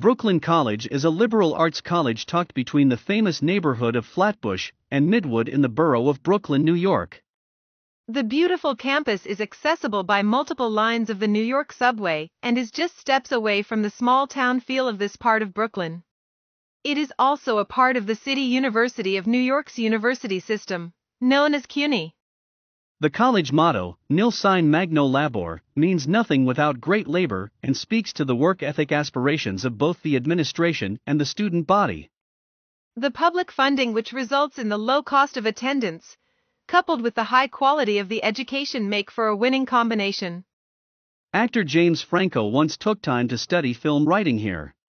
Brooklyn College is a liberal arts college tucked between the famous neighborhood of Flatbush and Midwood in the borough of Brooklyn, New York. The beautiful campus is accessible by multiple lines of the New York subway and is just steps away from the small town feel of this part of Brooklyn. It is also a part of the City University of New York's university system, known as CUNY. The college motto, Nil sine magno labor, means nothing without great labor and speaks to the work ethic aspirations of both the administration and the student body. The public funding, which results in the low cost of attendance, coupled with the high quality of the education, make for a winning combination. Actor James Franco once took time to study film writing here.